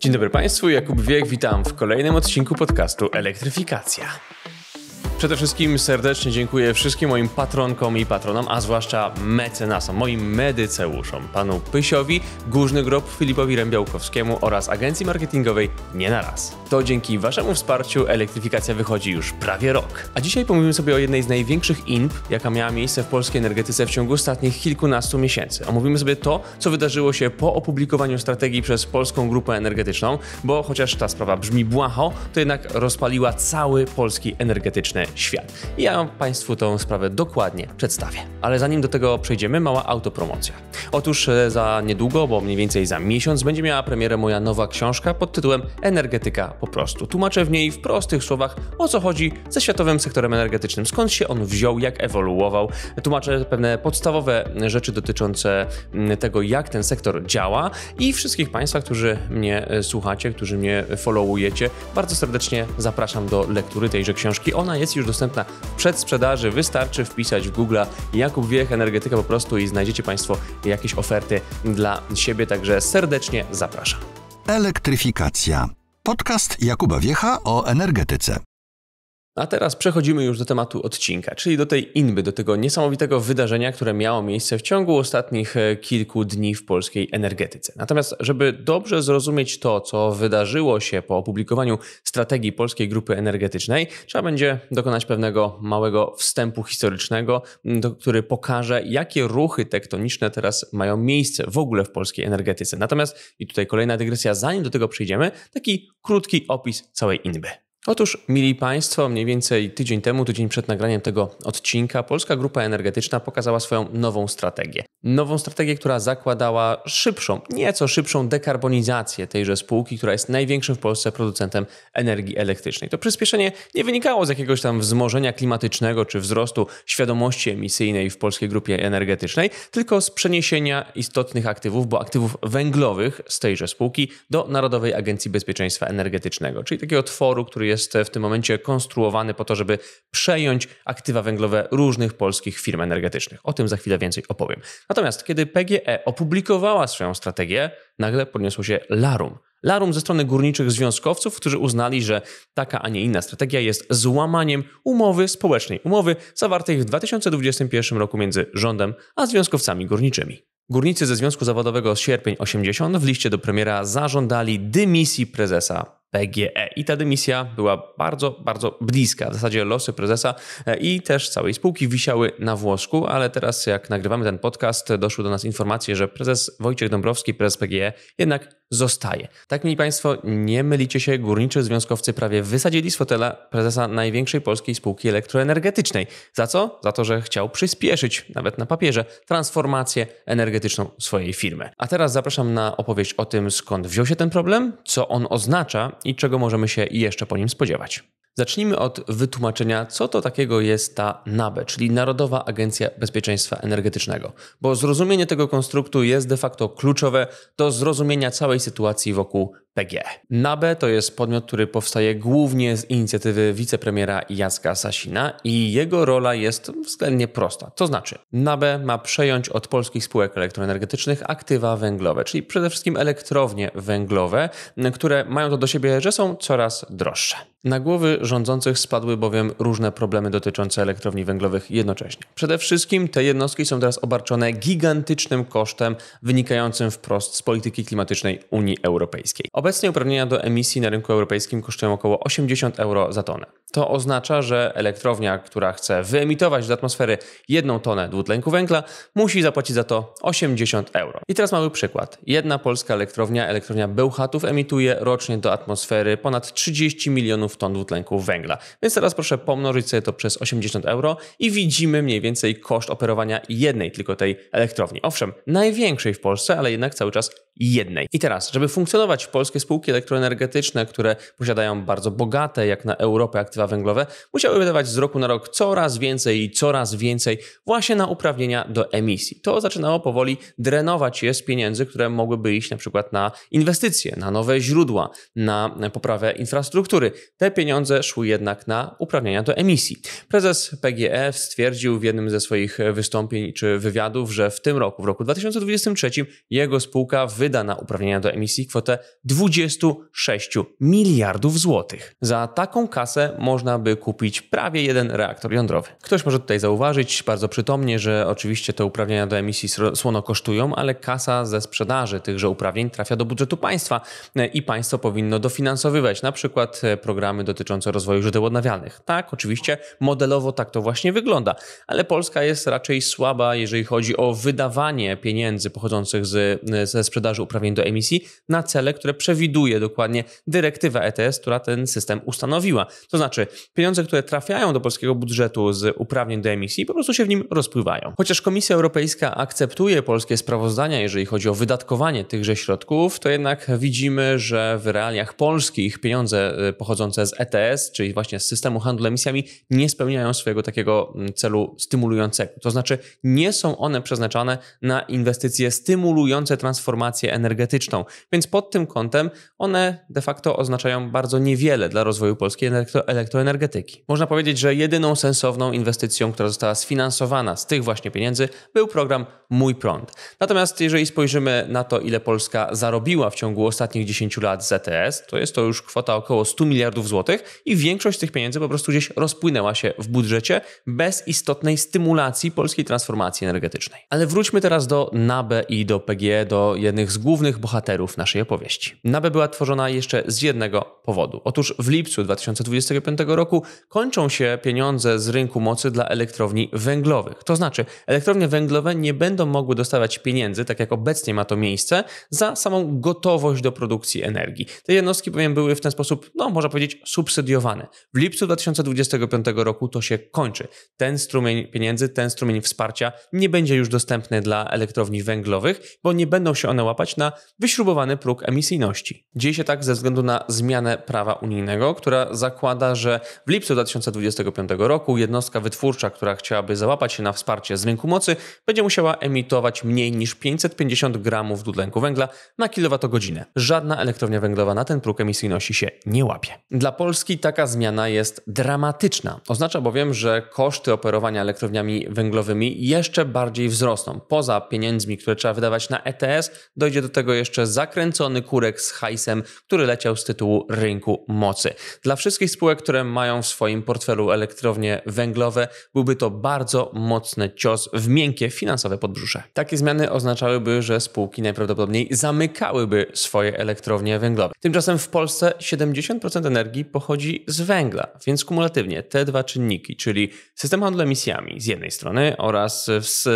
Dzień dobry Państwu, Jakub Wiek, witam w kolejnym odcinku podcastu Elektryfikacja. Przede wszystkim serdecznie dziękuję wszystkim moim patronkom i patronom, a zwłaszcza mecenasom, moim medyceuszom, panu Pysiowi, Górzny Grob, Filipowi Rębiałkowskiemu oraz agencji marketingowej Nie na Raz. To dzięki waszemu wsparciu elektryfikacja wychodzi już prawie rok. A dzisiaj pomówimy sobie o jednej z największych INP, jaka miała miejsce w polskiej energetyce w ciągu ostatnich kilkunastu miesięcy. Omówimy sobie to, co wydarzyło się po opublikowaniu strategii przez Polską Grupę Energetyczną, bo chociaż ta sprawa brzmi błaho, to jednak rozpaliła cały polski energetyczny świat. I ja Państwu tą sprawę dokładnie przedstawię. Ale zanim do tego przejdziemy, mała autopromocja. Otóż e, za niedługo, bo mniej więcej za miesiąc, będzie miała premierę moja nowa książka pod tytułem Energetyka po prostu. Tłumaczę w niej w prostych słowach o co chodzi ze światowym sektorem energetycznym, skąd się on wziął, jak ewoluował. Tłumaczę pewne podstawowe rzeczy dotyczące mm, tego, jak ten sektor działa i wszystkich Państwa, którzy mnie e, słuchacie, którzy mnie followujecie, bardzo serdecznie zapraszam do lektury tejże książki. Ona jest jest już dostępna w przedsprzedaży. Wystarczy wpisać w Google Jakub Wiech Energetyka po prostu i znajdziecie Państwo jakieś oferty dla siebie, także serdecznie zapraszam. Elektryfikacja. Podcast Jakuba Wiecha o energetyce. A teraz przechodzimy już do tematu odcinka, czyli do tej inby, do tego niesamowitego wydarzenia, które miało miejsce w ciągu ostatnich e, kilku dni w polskiej energetyce. Natomiast, żeby dobrze zrozumieć to, co wydarzyło się po opublikowaniu strategii Polskiej Grupy Energetycznej, trzeba będzie dokonać pewnego małego wstępu historycznego, który pokaże, jakie ruchy tektoniczne teraz mają miejsce w ogóle w polskiej energetyce. Natomiast, i tutaj kolejna dygresja, zanim do tego przejdziemy, taki krótki opis całej inby. Otóż, mili Państwo, mniej więcej tydzień temu, tydzień przed nagraniem tego odcinka, Polska Grupa Energetyczna pokazała swoją nową strategię. Nową strategię, która zakładała szybszą, nieco szybszą dekarbonizację tejże spółki, która jest największym w Polsce producentem energii elektrycznej. To przyspieszenie nie wynikało z jakiegoś tam wzmożenia klimatycznego czy wzrostu świadomości emisyjnej w Polskiej Grupie Energetycznej, tylko z przeniesienia istotnych aktywów, bo aktywów węglowych z tejże spółki do Narodowej Agencji Bezpieczeństwa Energetycznego, czyli takiego tworu, który jest jest w tym momencie konstruowany po to, żeby przejąć aktywa węglowe różnych polskich firm energetycznych. O tym za chwilę więcej opowiem. Natomiast kiedy PGE opublikowała swoją strategię, nagle podniosło się larum. Larum ze strony górniczych związkowców, którzy uznali, że taka, a nie inna strategia jest złamaniem umowy społecznej, umowy zawartej w 2021 roku między rządem a związkowcami górniczymi. Górnicy ze Związku Zawodowego z Sierpień 80 w liście do premiera zażądali dymisji prezesa PGE. I ta dymisja była bardzo, bardzo bliska. W zasadzie losy prezesa e, i też całej spółki wisiały na włosku, ale teraz jak nagrywamy ten podcast, doszły do nas informacje, że prezes Wojciech Dąbrowski, prezes PGE, jednak zostaje. Tak, mi Państwo, nie mylicie się, górniczy związkowcy prawie wysadzili z fotela prezesa największej polskiej spółki elektroenergetycznej. Za co? Za to, że chciał przyspieszyć, nawet na papierze, transformację energetyczną swojej firmy. A teraz zapraszam na opowieść o tym, skąd wziął się ten problem, co on oznacza i czego możemy się jeszcze po nim spodziewać. Zacznijmy od wytłumaczenia, co to takiego jest ta NABE, czyli Narodowa Agencja Bezpieczeństwa Energetycznego, bo zrozumienie tego konstruktu jest de facto kluczowe do zrozumienia całej sytuacji wokół PGE. NABE to jest podmiot, który powstaje głównie z inicjatywy wicepremiera Jacka Sasina i jego rola jest względnie prosta. To znaczy, NABE ma przejąć od polskich spółek elektroenergetycznych aktywa węglowe, czyli przede wszystkim elektrownie węglowe, które mają to do siebie, że są coraz droższe. Na głowy rządzących spadły bowiem różne problemy dotyczące elektrowni węglowych jednocześnie. Przede wszystkim te jednostki są teraz obarczone gigantycznym kosztem wynikającym wprost z polityki klimatycznej Unii Europejskiej. Obecnie uprawnienia do emisji na rynku europejskim kosztują około 80 euro za tonę. To oznacza, że elektrownia, która chce wyemitować do atmosfery jedną tonę dwutlenku węgla, musi zapłacić za to 80 euro. I teraz mały przykład. Jedna polska elektrownia, elektrownia Bełchatów, emituje rocznie do atmosfery ponad 30 milionów ton dwutlenku węgla. Więc teraz proszę pomnożyć sobie to przez 80 euro i widzimy mniej więcej koszt operowania jednej tylko tej elektrowni. Owszem, największej w Polsce, ale jednak cały czas jednej. I teraz, żeby funkcjonować polskie spółki elektroenergetyczne, które posiadają bardzo bogate, jak na Europę, aktywa węglowe, musiały wydawać z roku na rok coraz więcej i coraz więcej właśnie na uprawnienia do emisji. To zaczynało powoli drenować je z pieniędzy, które mogłyby iść na przykład na inwestycje, na nowe źródła, na poprawę infrastruktury. Te pieniądze szły jednak na uprawnienia do emisji. Prezes PGE stwierdził w jednym ze swoich wystąpień czy wywiadów, że w tym roku, w roku 2023, jego spółka wy wyda na uprawnienia do emisji kwotę 26 miliardów złotych. Za taką kasę można by kupić prawie jeden reaktor jądrowy. Ktoś może tutaj zauważyć bardzo przytomnie, że oczywiście te uprawnienia do emisji słono kosztują, ale kasa ze sprzedaży tychże uprawnień trafia do budżetu państwa e, i państwo powinno dofinansowywać na przykład e, programy dotyczące rozwoju źródeł odnawialnych. Tak, oczywiście modelowo tak to właśnie wygląda, ale Polska jest raczej słaba, jeżeli chodzi o wydawanie pieniędzy pochodzących z, e, ze sprzedaży sprzedaży uprawnień do emisji na cele, które przewiduje dokładnie dyrektywa ETS, która ten system ustanowiła. To znaczy, pieniądze, które trafiają do polskiego budżetu z uprawnień do emisji, po prostu się w nim rozpływają. Chociaż Komisja Europejska akceptuje polskie sprawozdania, jeżeli chodzi o wydatkowanie tychże środków, to jednak widzimy, że w realiach polskich pieniądze y, pochodzące z ETS, czyli właśnie z systemu handlu emisjami, nie spełniają swojego takiego mm, celu stymulującego. To znaczy, nie są one przeznaczane na inwestycje stymulujące transformację transformację energetyczną. Więc pod tym kątem one de facto oznaczają bardzo niewiele dla rozwoju polskiej elektro elektroenergetyki. Można powiedzieć, że jedyną sensowną inwestycją, która została sfinansowana z tych właśnie pieniędzy, był program Mój Prąd. Natomiast jeżeli spojrzymy na to, ile Polska zarobiła w ciągu ostatnich 10 lat z ETS, to jest to już kwota około 100 miliardów złotych i większość tych pieniędzy po prostu gdzieś rozpłynęła się w budżecie bez istotnej stymulacji polskiej transformacji energetycznej. Ale wróćmy teraz do NABE i do PGE, do jednych z z głównych bohaterów naszej opowieści. Nabe była tworzona jeszcze z jednego powodu. Otóż w lipcu 2025 roku kończą się pieniądze z rynku mocy dla elektrowni węglowych. To znaczy, elektrownie węglowe nie będą mogły dostawać pieniędzy, tak jak obecnie ma to miejsce, za samą gotowość do produkcji energii. Te jednostki bowiem były w ten sposób, no można powiedzieć, subsydiowane. W lipcu 2025 roku to się kończy. Ten strumień pieniędzy, ten strumień wsparcia nie będzie już dostępny dla elektrowni węglowych, bo nie będą się one łapać na wyśrubowany próg emisyjności. Dzieje się tak ze względu na zmianę prawa unijnego, która zakłada, że w lipcu 2025 roku jednostka wytwórcza, która chciałaby załapać się na wsparcie z rynku mocy, będzie musiała emitować mniej niż 550 gramów dwutlenku węgla na kilowatogodzinę. Żadna elektrownia węglowa na ten próg emisyjności się nie łapie. Dla Polski taka zmiana jest dramatyczna. Oznacza bowiem, że koszty operowania elektrowniami węglowymi jeszcze bardziej wzrosną. Poza pieniędzmi, które trzeba wydawać na ETS, do dojdzie do tego jeszcze zakręcony kurek z hajsem, który leciał z tytułu rynku mocy. Dla wszystkich spółek, które mają w swoim portfelu elektrownie węglowe, byłby to bardzo mocny cios w miękkie finansowe podbrzusze. Takie zmiany oznaczałyby, że spółki najprawdopodobniej zamykałyby swoje elektrownie węglowe. Tymczasem w Polsce 70% energii pochodzi z węgla, więc kumulatywnie te dwa czynniki, czyli system handlu emisjami z jednej strony oraz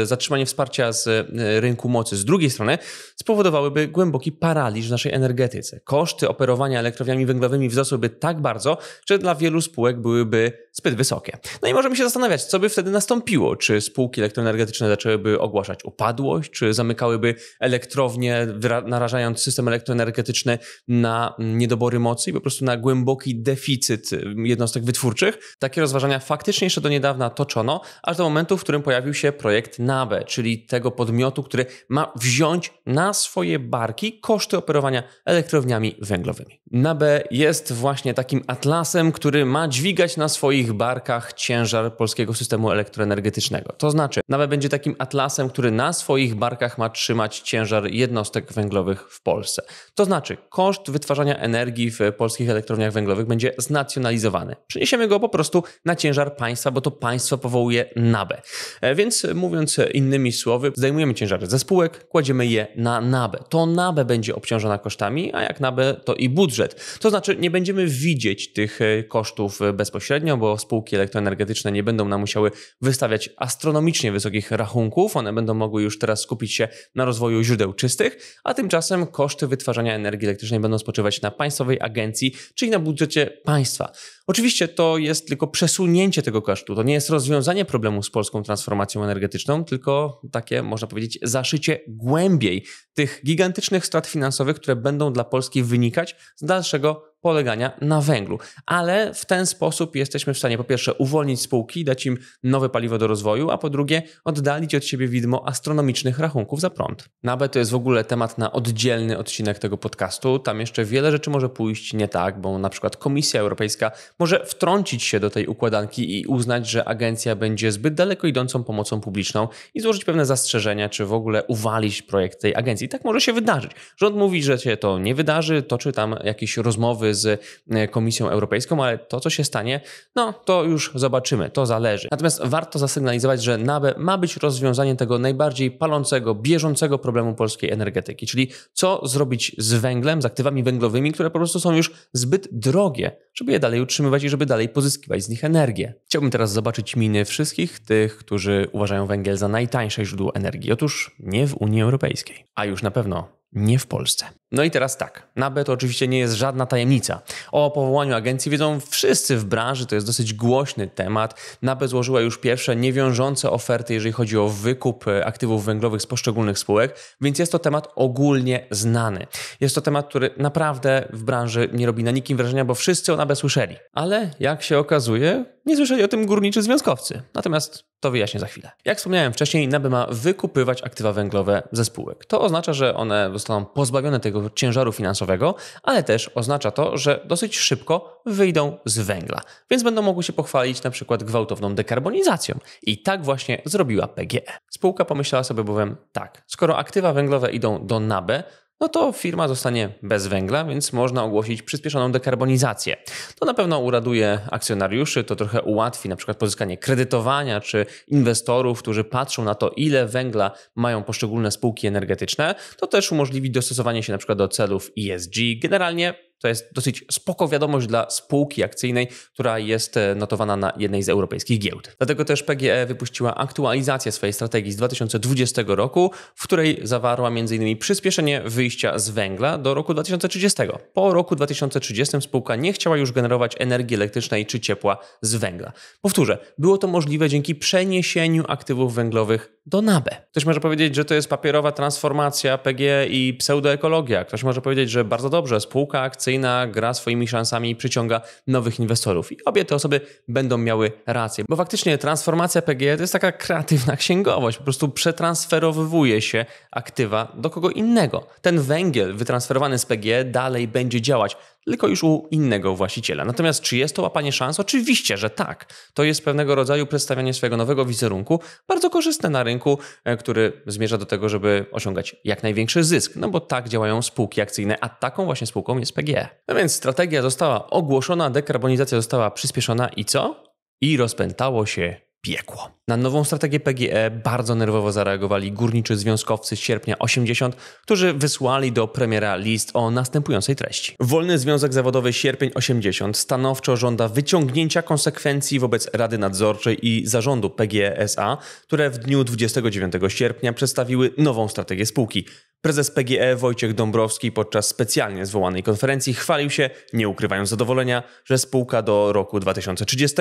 zatrzymanie wsparcia z e, rynku mocy z drugiej strony, spowodują spowodowałyby głęboki paraliż w naszej energetyce. Koszty operowania elektrowniami węglowymi wzrosłyby tak bardzo, że dla wielu spółek byłyby zbyt wysokie. No i możemy się zastanawiać, co by wtedy nastąpiło. Czy spółki elektroenergetyczne zaczęłyby ogłaszać upadłość, czy zamykałyby elektrownie, narażając system elektroenergetyczny na niedobory mocy i po prostu na głęboki deficyt y, jednostek wytwórczych. Takie rozważania faktycznie jeszcze do niedawna toczono, aż do momentu, w którym pojawił się projekt NABE, czyli tego podmiotu, który ma wziąć na swoje barki koszty operowania elektrowniami węglowymi. NABE jest właśnie takim atlasem, który ma dźwigać na swoich swoich barkach ciężar polskiego systemu elektroenergetycznego. To znaczy, nawet będzie takim atlasem, który na swoich barkach ma trzymać ciężar jednostek węglowych w Polsce. To znaczy, koszt wytwarzania energii w polskich elektrowniach węglowych będzie znacjonalizowany. Przeniesiemy go po prostu na ciężar państwa, bo to państwo powołuje NABE. E, więc mówiąc innymi słowy, zdejmujemy ciężary ze spółek, kładziemy je na NABE. To NABE będzie obciążona kosztami, a jak NABE, to i budżet. To znaczy, nie będziemy widzieć tych e, kosztów e, bezpośrednio, bo spółki elektroenergetyczne nie będą nam musiały wystawiać astronomicznie wysokich rachunków, one będą mogły już teraz skupić się na rozwoju źródeł czystych, a tymczasem koszty wytwarzania energii elektrycznej będą spoczywać na Państwowej Agencji, czyli na budżecie państwa. Oczywiście to jest tylko przesunięcie tego kosztu, to nie jest rozwiązanie problemu z polską transformacją energetyczną, tylko takie, można powiedzieć, zaszycie głębiej tych gigantycznych strat finansowych, które będą dla Polski wynikać z dalszego polegania na węglu. Ale w ten sposób jesteśmy w stanie po pierwsze uwolnić spółki, dać im nowe paliwo do rozwoju, a po drugie oddalić od siebie widmo astronomicznych rachunków za prąd. NABE to jest w ogóle temat na oddzielny odcinek tego podcastu. Tam jeszcze wiele rzeczy może pójść nie tak, bo na przykład Komisja Europejska może wtrącić się do tej układanki i uznać, że agencja będzie zbyt daleko idącą pomocą publiczną i złożyć pewne zastrzeżenia, czy w ogóle uwalić projekt tej agencji tak może się wydarzyć. Rząd mówi, że się to nie wydarzy, toczy tam jakieś rozmowy z e, Komisją Europejską, ale to, co się stanie, no to już zobaczymy, to zależy. Natomiast warto zasygnalizować, że NABE ma być rozwiązaniem tego najbardziej palącego, bieżącego problemu polskiej energetyki, czyli co zrobić z węglem, z aktywami węglowymi, które po prostu są już zbyt drogie, żeby je dalej utrzymywać i żeby dalej pozyskiwać z nich energię. Chciałbym teraz zobaczyć miny wszystkich tych, którzy uważają węgiel za najtańsze źródło energii. Otóż nie w Unii Europejskiej. A już na pewno nie w Polsce. No i teraz tak, NABE to oczywiście nie jest żadna tajemnica. O powołaniu agencji wiedzą wszyscy w branży, to jest dosyć głośny temat. NABE złożyła już pierwsze niewiążące oferty, jeżeli chodzi o wykup e, aktywów węglowych z poszczególnych spółek, więc jest to temat ogólnie znany. Jest to temat, który naprawdę w branży nie robi na nikim wrażenia, bo wszyscy o NABE słyszeli. Ale jak się okazuje, nie słyszeli o tym górniczy związkowcy. Natomiast to wyjaśnię za chwilę. Jak wspomniałem wcześniej, NABE ma wykupywać aktywa węglowe ze spółek. To oznacza, że one zostaną pozbawione tego ciężaru finansowego, ale też oznacza to, że dosyć szybko wyjdą z węgla, więc będą mogły się pochwalić na przykład gwałtowną dekarbonizacją. I tak właśnie zrobiła PGE. Spółka pomyślała sobie bowiem tak, skoro aktywa węglowe idą do NABE, no to firma zostanie bez węgla, więc można ogłosić przyspieszoną dekarbonizację. To na pewno uraduje akcjonariuszy, to trochę ułatwi na przykład pozyskanie kredytowania czy inwestorów, którzy patrzą na to, ile węgla mają poszczególne spółki energetyczne. To też umożliwi dostosowanie się na przykład do celów ESG. Generalnie to jest dosyć spoko wiadomość dla spółki akcyjnej, która jest e, notowana na jednej z europejskich giełd. Dlatego też PGE wypuściła aktualizację swojej strategii z 2020 roku, w której zawarła m.in. przyspieszenie wyjścia z węgla do roku 2030. Po roku 2030 spółka nie chciała już generować energii elektrycznej czy ciepła z węgla. Powtórzę, było to możliwe dzięki przeniesieniu aktywów węglowych do NABE. Ktoś może powiedzieć, że to jest papierowa transformacja PGE i pseudoekologia. Ktoś może powiedzieć, że bardzo dobrze, spółka akcyjna gra swoimi szansami i przyciąga nowych inwestorów. I obie te osoby będą miały rację, bo faktycznie transformacja PGE to jest taka kreatywna księgowość, po prostu przetransferowuje się aktywa do kogo innego. Ten węgiel wytransferowany z PGE dalej będzie działać, tylko już u innego właściciela. Natomiast czy jest to łapanie szans? Oczywiście, że tak. To jest pewnego rodzaju przedstawianie swojego nowego wizerunku, bardzo korzystne na rynku, e, który zmierza do tego, żeby osiągać jak największy zysk, no bo tak działają spółki akcyjne, a taką właśnie spółką jest PGE. No więc strategia została ogłoszona, dekarbonizacja została przyspieszona i co? I rozpętało się piekło. Na nową strategię PGE bardzo nerwowo zareagowali górniczy związkowcy z sierpnia 80, którzy wysłali do premiera list o następującej treści. Wolny Związek Zawodowy Sierpień 80 stanowczo żąda wyciągnięcia konsekwencji wobec Rady Nadzorczej i zarządu PGE SA, które w dniu 29 sierpnia przedstawiły nową strategię spółki – Prezes PGE Wojciech Dąbrowski podczas specjalnie zwołanej konferencji chwalił się, nie ukrywając zadowolenia, że spółka do roku 2030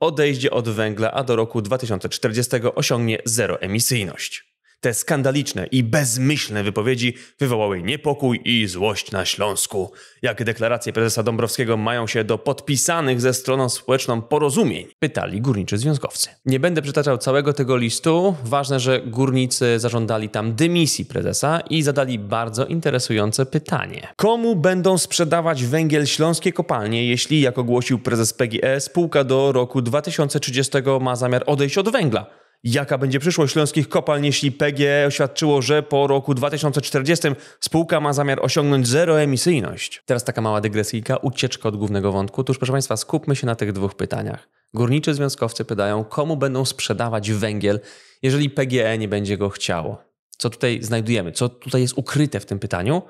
odejdzie od węgla, a do roku 2040 osiągnie zeroemisyjność. Te skandaliczne i bezmyślne wypowiedzi wywołały niepokój i złość na Śląsku. Jak deklaracje prezesa Dąbrowskiego mają się do podpisanych ze stroną społeczną porozumień? Pytali górniczy związkowcy. Nie będę przytaczał całego tego listu. Ważne, że górnicy zażądali tam dymisji prezesa i zadali bardzo interesujące pytanie. Komu będą sprzedawać węgiel śląskie kopalnie, jeśli, jak ogłosił prezes PGE, spółka do roku 2030 ma zamiar odejść od węgla? Jaka będzie przyszłość śląskich kopalń, jeśli PG oświadczyło, że po roku 2040 spółka ma zamiar osiągnąć zeroemisyjność? Teraz taka mała dygresyjka, ucieczka od głównego wątku. Tuż proszę Państwa, skupmy się na tych dwóch pytaniach. Górniczy związkowcy pytają, komu będą sprzedawać węgiel, jeżeli PGE nie będzie go chciało. Co tutaj znajdujemy? Co tutaj jest ukryte w tym pytaniu?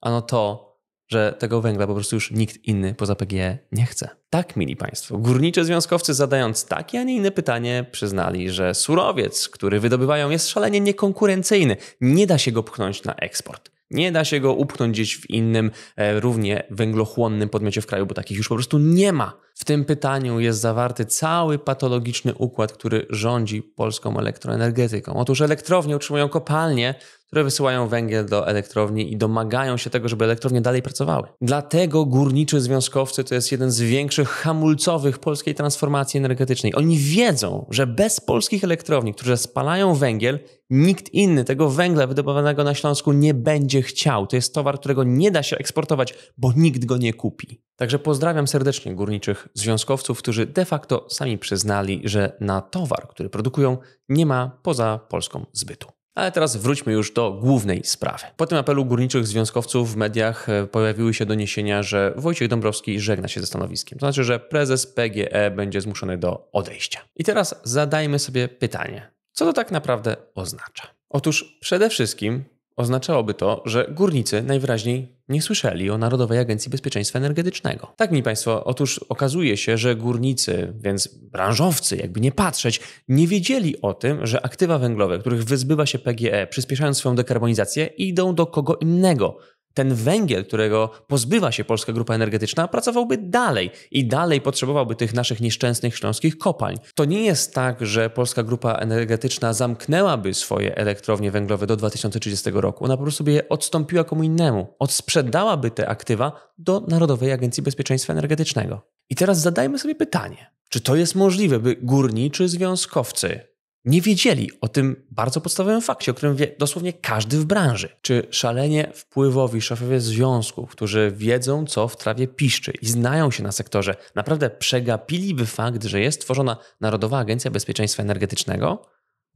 Ano to że tego węgla po prostu już nikt inny poza PGE nie chce. Tak, mili Państwo, Górnicze związkowcy zadając takie, a nie inne pytanie, przyznali, że surowiec, który wydobywają, jest szalenie niekonkurencyjny. Nie da się go pchnąć na eksport. Nie da się go upchnąć gdzieś w innym, e, równie węglochłonnym podmiocie w kraju, bo takich już po prostu nie ma. W tym pytaniu jest zawarty cały patologiczny układ, który rządzi polską elektroenergetyką. Otóż elektrownie utrzymują kopalnie, które wysyłają węgiel do elektrowni i domagają się tego, żeby elektrownie dalej pracowały. Dlatego górniczy związkowcy to jest jeden z większych hamulcowych polskiej transformacji energetycznej. Oni wiedzą, że bez polskich elektrowni, które spalają węgiel, nikt inny tego węgla wydobywanego na Śląsku nie będzie chciał. To jest towar, którego nie da się eksportować, bo nikt go nie kupi. Także pozdrawiam serdecznie górniczych związkowców, którzy de facto sami przyznali, że na towar, który produkują, nie ma poza Polską zbytu. Ale teraz wróćmy już do głównej sprawy. Po tym apelu górniczych związkowców w mediach e, pojawiły się doniesienia, że Wojciech Dąbrowski żegna się ze stanowiskiem. To znaczy, że prezes PGE będzie zmuszony do odejścia. I teraz zadajmy sobie pytanie, co to tak naprawdę oznacza? Otóż przede wszystkim Oznaczałoby to, że górnicy najwyraźniej nie słyszeli o Narodowej Agencji Bezpieczeństwa Energetycznego. Tak mi Państwo, otóż okazuje się, że górnicy, więc branżowcy, jakby nie patrzeć, nie wiedzieli o tym, że aktywa węglowe, których wyzbywa się PGE, przyspieszając swoją dekarbonizację, idą do kogo innego ten węgiel, którego pozbywa się Polska Grupa Energetyczna, pracowałby dalej i dalej potrzebowałby tych naszych nieszczęsnych śląskich kopalń. To nie jest tak, że Polska Grupa Energetyczna zamknęłaby swoje elektrownie węglowe do 2030 roku. Ona po prostu by je odstąpiła komu innemu. Odsprzedałaby te aktywa do Narodowej Agencji Bezpieczeństwa Energetycznego. I teraz zadajmy sobie pytanie, czy to jest możliwe, by górniczy związkowcy nie wiedzieli o tym bardzo podstawowym fakcie, o którym wie dosłownie każdy w branży. Czy szalenie wpływowi szefowie związków, którzy wiedzą, co w trawie piszczy i znają się na sektorze, naprawdę przegapiliby fakt, że jest tworzona Narodowa Agencja Bezpieczeństwa Energetycznego?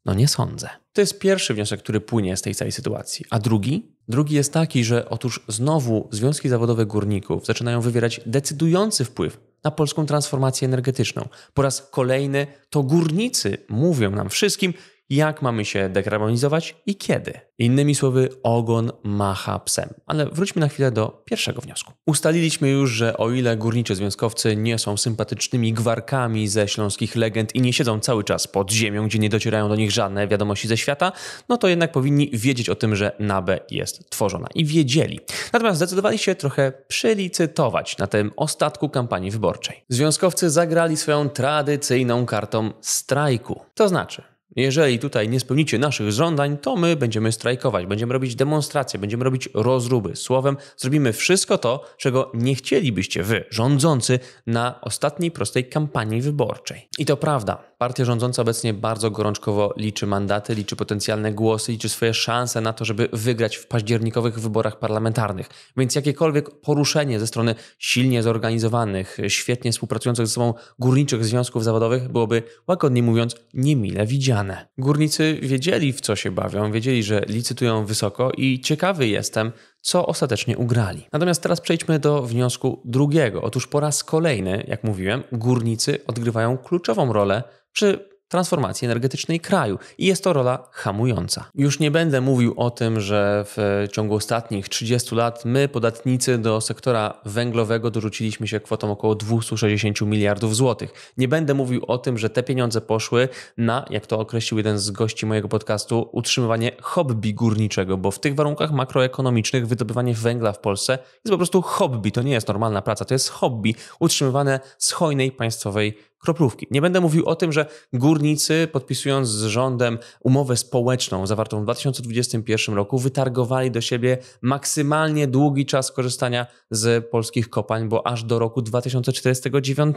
No nie sądzę. To jest pierwszy wniosek, który płynie z tej całej sytuacji. A drugi? Drugi jest taki, że otóż znowu związki zawodowe górników zaczynają wywierać decydujący wpływ na polską transformację energetyczną. Po raz kolejny to górnicy mówią nam wszystkim, jak mamy się dekarbonizować i kiedy. Innymi słowy, ogon macha psem. Ale wróćmy na chwilę do pierwszego wniosku. Ustaliliśmy już, że o ile górnicze związkowcy nie są sympatycznymi gwarkami ze śląskich legend i nie siedzą cały czas pod ziemią, gdzie nie docierają do nich żadne wiadomości ze świata, no to jednak powinni wiedzieć o tym, że NABE jest tworzona. I wiedzieli. Natomiast zdecydowali się trochę przylicytować na tym ostatku kampanii wyborczej. Związkowcy zagrali swoją tradycyjną kartą strajku. To znaczy, jeżeli tutaj nie spełnicie naszych żądań, to my będziemy strajkować, będziemy robić demonstracje, będziemy robić rozruby. Słowem, zrobimy wszystko to, czego nie chcielibyście wy, rządzący, na ostatniej prostej kampanii wyborczej. I to prawda, Partia rządząca obecnie bardzo gorączkowo liczy mandaty, liczy potencjalne głosy, liczy swoje szanse na to, żeby wygrać w październikowych wyborach parlamentarnych. Więc jakiekolwiek poruszenie ze strony silnie zorganizowanych, świetnie współpracujących ze sobą górniczych związków zawodowych byłoby, łagodnie mówiąc, niemile widziane. Górnicy wiedzieli, w co się bawią, wiedzieli, że licytują wysoko i ciekawy jestem, co ostatecznie ugrali. Natomiast teraz przejdźmy do wniosku drugiego. Otóż po raz kolejny, jak mówiłem, górnicy odgrywają kluczową rolę przy transformacji energetycznej kraju i jest to rola hamująca. Już nie będę mówił o tym, że w ciągu ostatnich 30 lat my, podatnicy, do sektora węglowego dorzuciliśmy się kwotą około 260 miliardów złotych. Nie będę mówił o tym, że te pieniądze poszły na, jak to określił jeden z gości mojego podcastu, utrzymywanie hobby górniczego, bo w tych warunkach makroekonomicznych wydobywanie węgla w Polsce jest po prostu hobby. To nie jest normalna praca, to jest hobby utrzymywane z hojnej państwowej kroplówki. Nie będę mówił o tym, że górnicy, podpisując z rządem umowę społeczną zawartą w 2021 roku, wytargowali do siebie maksymalnie długi czas korzystania z polskich kopalń, bo aż do roku 2049.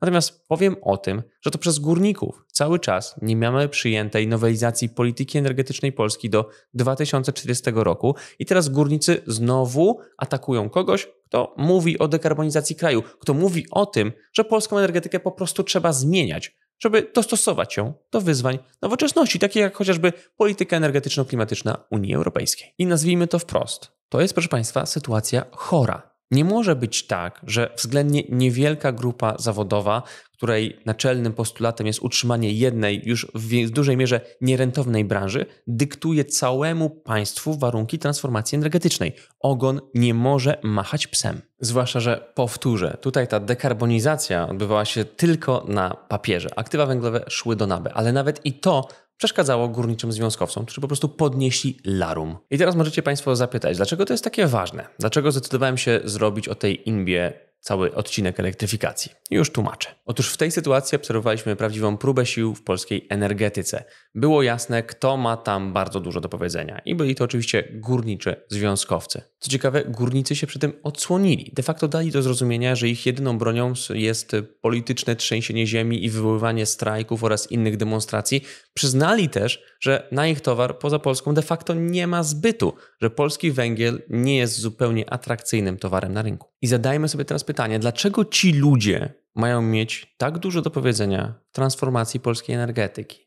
Natomiast powiem o tym, że to przez górników cały czas nie mamy przyjętej nowelizacji polityki energetycznej Polski do 2040 roku i teraz górnicy znowu atakują kogoś, kto mówi o dekarbonizacji kraju, kto mówi o tym, że polską energetykę po prostu trzeba zmieniać, żeby dostosować ją do wyzwań nowoczesności, takie jak chociażby polityka energetyczno-klimatyczna Unii Europejskiej. I nazwijmy to wprost. To jest, proszę Państwa, sytuacja chora. Nie może być tak, że względnie niewielka grupa zawodowa, której naczelnym postulatem jest utrzymanie jednej, już w dużej mierze nierentownej branży, dyktuje całemu państwu warunki transformacji energetycznej. Ogon nie może machać psem. Zwłaszcza, że powtórzę, tutaj ta dekarbonizacja odbywała się tylko na papierze. Aktywa węglowe szły do naby, ale nawet i to przeszkadzało górniczym związkowcom, którzy po prostu podnieśli larum. I teraz możecie Państwo zapytać, dlaczego to jest takie ważne? Dlaczego zdecydowałem się zrobić o tej Inbie cały odcinek elektryfikacji. Już tłumaczę. Otóż w tej sytuacji obserwowaliśmy prawdziwą próbę sił w polskiej energetyce. Było jasne, kto ma tam bardzo dużo do powiedzenia i byli to oczywiście górnicze związkowcy. Co ciekawe, górnicy się przy tym odsłonili. De facto dali do zrozumienia, że ich jedyną bronią jest polityczne trzęsienie ziemi i wywoływanie strajków oraz innych demonstracji. Przyznali też, że na ich towar poza Polską de facto nie ma zbytu, że polski węgiel nie jest zupełnie atrakcyjnym towarem na rynku. I zadajmy sobie teraz pytanie, dlaczego ci ludzie mają mieć tak dużo do powiedzenia w transformacji polskiej energetyki?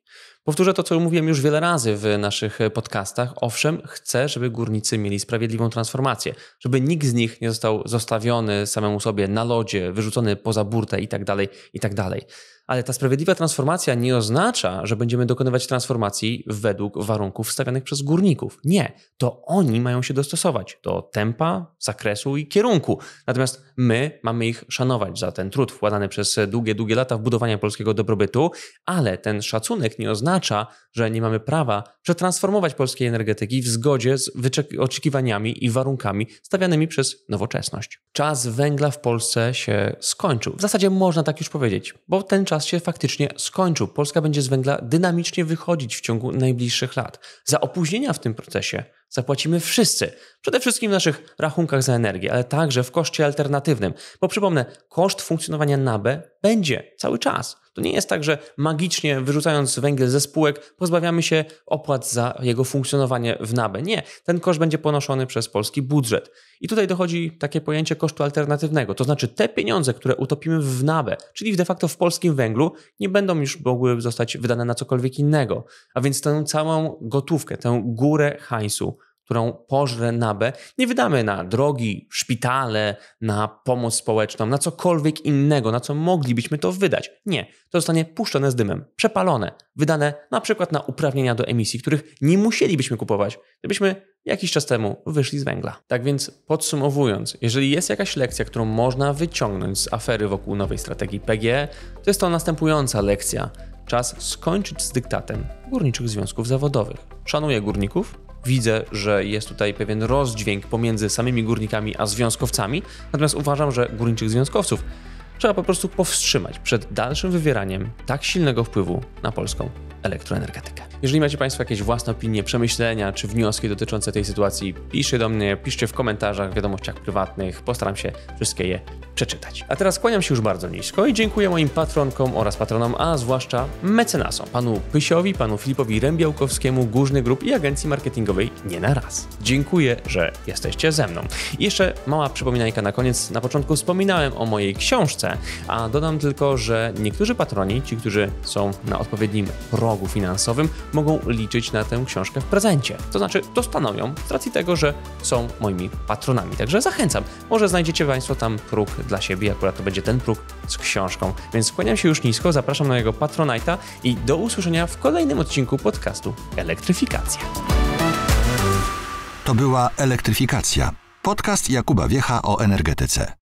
Powtórzę to, co mówiłem już wiele razy w naszych podcastach. Owszem, chcę, żeby górnicy mieli sprawiedliwą transformację, żeby nikt z nich nie został zostawiony samemu sobie na lodzie, wyrzucony poza burtę itd., tak itd. Tak ale ta sprawiedliwa transformacja nie oznacza, że będziemy dokonywać transformacji według warunków stawianych przez górników. Nie, to oni mają się dostosować do tempa, zakresu i kierunku. Natomiast my mamy ich szanować za ten trud wkładany przez długie, długie lata w budowanie polskiego dobrobytu, ale ten szacunek nie oznacza, że nie mamy prawa przetransformować polskiej energetyki w zgodzie z oczekiwaniami i warunkami stawianymi przez nowoczesność. Czas węgla w Polsce się skończył. W zasadzie można tak już powiedzieć, bo ten czas czas się faktycznie skończył. Polska będzie z węgla dynamicznie wychodzić w ciągu najbliższych lat. Za opóźnienia w tym procesie zapłacimy wszyscy. Przede wszystkim w naszych rachunkach za energię, ale także w koszcie alternatywnym. Bo przypomnę, koszt funkcjonowania NABE będzie cały czas. To nie jest tak, że magicznie wyrzucając węgiel ze spółek pozbawiamy się opłat za jego funkcjonowanie w NABE. Nie, ten koszt będzie ponoszony przez polski budżet. I tutaj dochodzi takie pojęcie kosztu alternatywnego, to znaczy te pieniądze, które utopimy w NABE, czyli de facto w polskim węglu, nie będą już mogły zostać wydane na cokolwiek innego. A więc tę całą gotówkę, tę górę hańsu którą pożre nabę, nie wydamy na drogi, szpitale, na pomoc społeczną, na cokolwiek innego, na co moglibyśmy to wydać. Nie, to zostanie puszczone z dymem, przepalone, wydane na przykład na uprawnienia do emisji, których nie musielibyśmy kupować, gdybyśmy jakiś czas temu wyszli z węgla. Tak więc podsumowując, jeżeli jest jakaś lekcja, którą można wyciągnąć z afery wokół nowej strategii PGE, to jest to następująca lekcja. Czas skończyć z dyktatem górniczych związków zawodowych. Szanuję górników, widzę, że jest tutaj pewien rozdźwięk pomiędzy samymi górnikami a związkowcami, natomiast uważam, że górniczych związkowców trzeba po prostu powstrzymać przed dalszym wywieraniem tak silnego wpływu na polską elektroenergetykę. Jeżeli macie Państwo jakieś własne opinie, przemyślenia czy wnioski dotyczące tej sytuacji, piszcie do mnie, piszcie w komentarzach, w wiadomościach prywatnych, postaram się wszystkie je przeczytać. A teraz kłaniam się już bardzo nisko i dziękuję moim patronkom oraz patronom, a zwłaszcza mecenasom, panu Pysiowi, panu Filipowi Rębiałkowskiemu, Górzny Grup i Agencji Marketingowej Nie na Raz. Dziękuję, że jesteście ze mną. I jeszcze mała przypominajka na koniec. Na początku wspominałem o mojej książce, a dodam tylko, że niektórzy patroni, ci, którzy są na odpowiednim progu finansowym, mogą liczyć na tę książkę w prezencie. To znaczy dostaną ją z racji tego, że są moimi patronami. Także zachęcam. Może znajdziecie Państwo tam próg dla siebie, akurat to będzie ten próg z książką. Więc skłaniam się już nisko, zapraszam na jego patronajta i do usłyszenia w kolejnym odcinku podcastu Elektryfikacja. To była Elektryfikacja, podcast Jakuba Wiecha o energetyce.